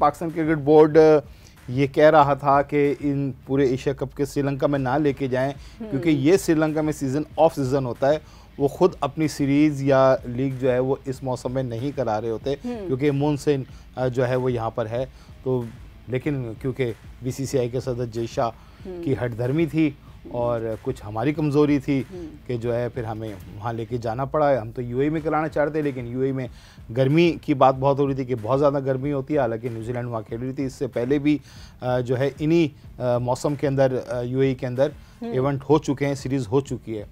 Pakistan cricket board ये कह रहा था कि इन पूरे एशिया कप के श्रीलंका में ना लेके जाएं क्योंकि हम्म। ये श्रीलंका में सीज़न ऑफ सीज़न होता है वो खुद अपनी सीरीज़ या लीग जो है वो इस मौसम में नहीं करा रहे होते हम्म। क्योंकि मुनसिन जो है वो यहाँ पर है तो लेकिन क्योंकि बीसीसीआई के सदर जय शाह हम्म। की हटधर्मी थी और कुछ हमारी कमज़ोरी थी हम्म। कि जो है फिर हमें वहाँ लेके जाना पड़ा है हम तो यूएई e में कराना चाहते लेकिन यूएई e में गर्मी की बात बहुत हो रही थी कि बहुत ज़्यादा गर्मी होती है हालांकि न्यूजीलैंड वहाँ खेल रही थी इससे पहले भी जो है इन्हीं मौसम के अंदर यूएई e के अंदर इवेंट हम्म। हो चुके हैं सीरीज़ हो चुकी है